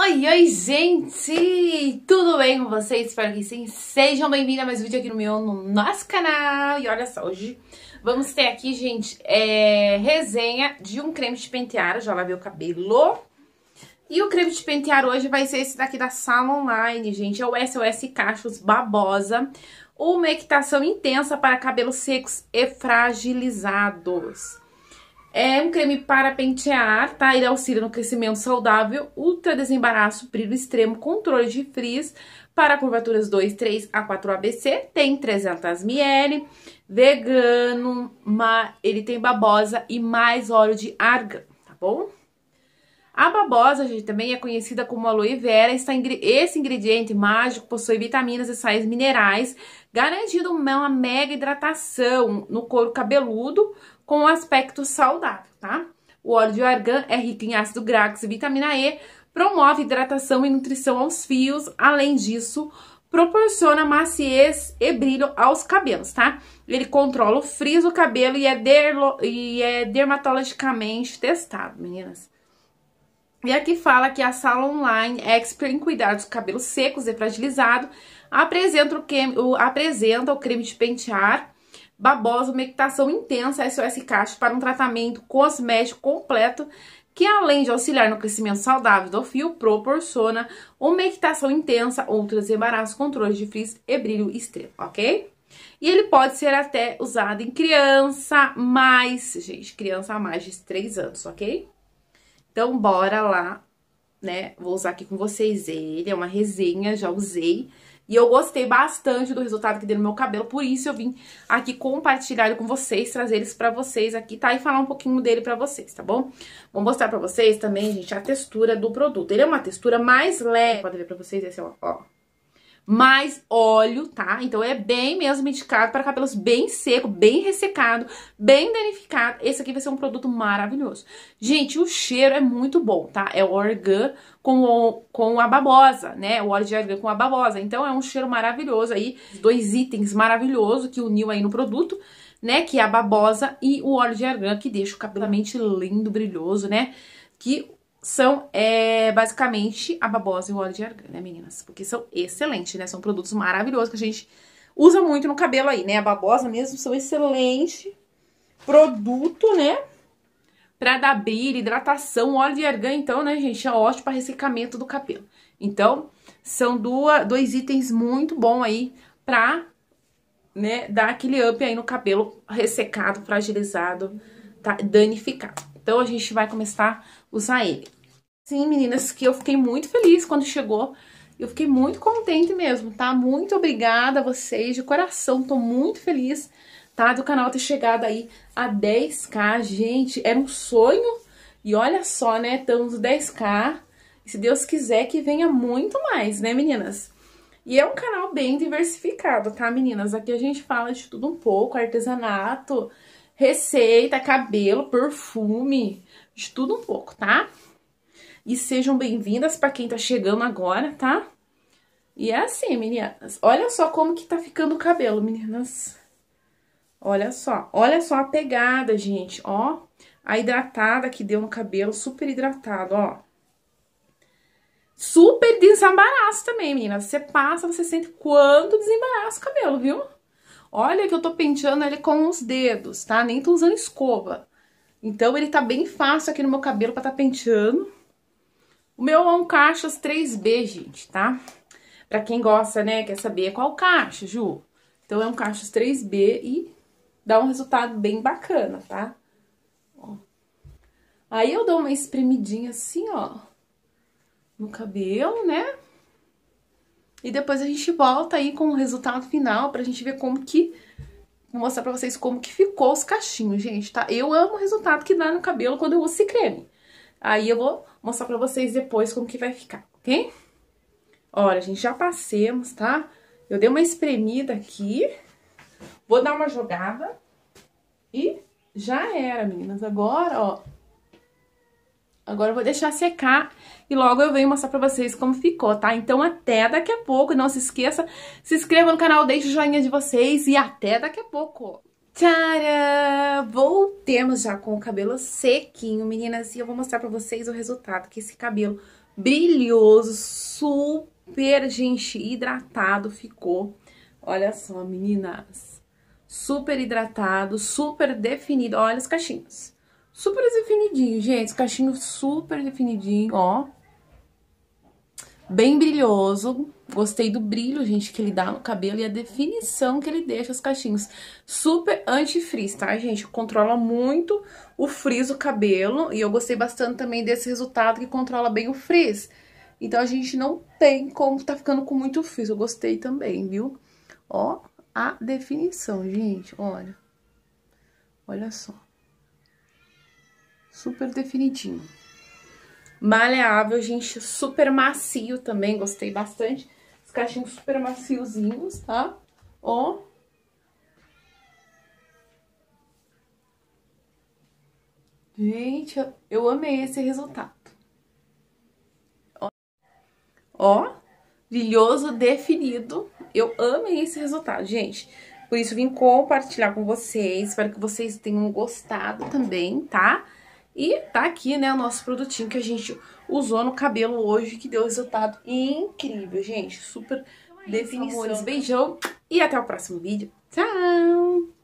Oi, oi, gente! Tudo bem com vocês? Espero que sim. Sejam bem-vindos a mais um vídeo aqui no meu, no nosso canal. E olha só, hoje vamos ter aqui, gente, é, resenha de um creme de pentear. já lavei o cabelo. E o creme de pentear hoje vai ser esse daqui da Sala Online, gente. É o SOS Cachos Babosa. Uma equitação intensa para cabelos secos e fragilizados. É um creme para pentear, tá? Ele auxilia no crescimento saudável, ultra desembaraço, brilho extremo, controle de frizz para curvaturas 2, 3 a 4 ABC. Tem 300 ml, vegano, ele tem babosa e mais óleo de argan, tá bom? A babosa, gente, também é conhecida como aloe vera. Esse ingrediente mágico possui vitaminas e sais minerais, garantindo uma mega hidratação no couro cabeludo, com aspecto saudável, tá? O óleo de argan é rico em ácido graxo e vitamina E, promove hidratação e nutrição aos fios, além disso, proporciona maciez e brilho aos cabelos, tá? Ele controla o frizz do cabelo e é, derlo, e é dermatologicamente testado, meninas. E aqui fala que a sala online expert em cuidados com cabelos secos e fragilizados apresenta o, o, apresenta o creme de pentear babosa, uma equitação intensa SOS Caixa para um tratamento cosmético completo que além de auxiliar no crescimento saudável do fio, proporciona uma equitação intensa, outros embaraços, controle de frizz e brilho extremo, ok? E ele pode ser até usado em criança mais, gente, criança a mais de 3 anos, ok? Então, bora lá, né? Vou usar aqui com vocês ele, é uma resenha, já usei. E eu gostei bastante do resultado que deu no meu cabelo, por isso eu vim aqui compartilhar ele com vocês, trazer eles pra vocês aqui, tá? E falar um pouquinho dele pra vocês, tá bom? Vou mostrar pra vocês também, gente, a textura do produto. Ele é uma textura mais leve, pode ver pra vocês, esse é ó, ó, mais óleo, tá? Então é bem mesmo indicado para cabelos bem seco, bem ressecado, bem danificado. Esse aqui vai ser um produto maravilhoso. Gente, o cheiro é muito bom, tá? É o Organ com, o, com a babosa, né? O óleo de Organ com a babosa. Então é um cheiro maravilhoso aí, dois itens maravilhosos que uniu aí no produto né? Que é a babosa e o óleo de argan, que deixa o cabelo lindo, brilhoso, né? Que são é, basicamente a babosa e o óleo de argan, né, meninas? Porque são excelentes, né? São produtos maravilhosos que a gente usa muito no cabelo aí, né? A babosa mesmo são excelente produto, né? Pra dar brilho, hidratação, óleo de argan, então, né, gente? É ótimo para ressecamento do cabelo. Então, são duas, dois itens muito bons aí pra, né, dar aquele up aí no cabelo ressecado, fragilizado, tá, danificado. Então, a gente vai começar a usar ele. Sim, meninas, que eu fiquei muito feliz quando chegou. Eu fiquei muito contente mesmo, tá? Muito obrigada a vocês, de coração, tô muito feliz, tá? Do canal ter chegado aí a 10k, gente, era um sonho. E olha só, né, estamos 10k, se Deus quiser que venha muito mais, né, meninas? E é um canal bem diversificado, tá, meninas? Aqui a gente fala de tudo um pouco, artesanato, receita, cabelo, perfume, de tudo um pouco, tá? Tá? E sejam bem-vindas para quem tá chegando agora, tá? E é assim, meninas. Olha só como que tá ficando o cabelo, meninas. Olha só. Olha só a pegada, gente. Ó, a hidratada que deu no cabelo, super hidratado, ó. Super desembaraço também, meninas. Você passa, você sente quanto desembaraça o cabelo, viu? Olha que eu tô penteando ele com os dedos, tá? Nem tô usando escova. Então, ele tá bem fácil aqui no meu cabelo pra tá penteando. O meu é um caixas 3B, gente, tá? Pra quem gosta, né, quer saber qual caixa, Ju. Então, é um caixas 3B e dá um resultado bem bacana, tá? Ó. Aí, eu dou uma espremidinha assim, ó, no cabelo, né? E depois a gente volta aí com o resultado final pra gente ver como que... Vou mostrar pra vocês como que ficou os cachinhos, gente, tá? Eu amo o resultado que dá no cabelo quando eu uso esse creme. Aí eu vou mostrar pra vocês depois como que vai ficar, ok? Olha, gente, já passemos, tá? Eu dei uma espremida aqui, vou dar uma jogada e já era, meninas. Agora, ó, agora eu vou deixar secar e logo eu venho mostrar pra vocês como ficou, tá? Então até daqui a pouco, não se esqueça, se inscreva no canal, deixe o joinha de vocês e até daqui a pouco! Tcharam! Voltemos já com o cabelo sequinho, meninas, e eu vou mostrar pra vocês o resultado, que esse cabelo brilhoso, super, gente, hidratado ficou. Olha só, meninas, super hidratado, super definido, olha os cachinhos. Super definidinho, gente, os cachinhos super definidinho, ó bem brilhoso. Gostei do brilho, gente, que ele dá no cabelo e a definição que ele deixa os cachinhos. Super anti-frizz, tá, gente? Controla muito o frizz o cabelo e eu gostei bastante também desse resultado que controla bem o frizz. Então a gente não tem como tá ficando com muito frizz, eu gostei também, viu? Ó, a definição, gente, olha. Olha só. Super definidinho maleável, gente, super macio também, gostei bastante. Os cachinhos super maciozinhos, tá? Ó. Gente, eu amei esse resultado. Ó, ó brilhoso, definido. Eu amei esse resultado, gente. Por isso, vim compartilhar com vocês. Espero que vocês tenham gostado também, tá? Tá? E tá aqui, né, o nosso produtinho que a gente usou no cabelo hoje, que deu resultado incrível, gente. Super então é definição. Isso, Beijão e até o próximo vídeo. Tchau!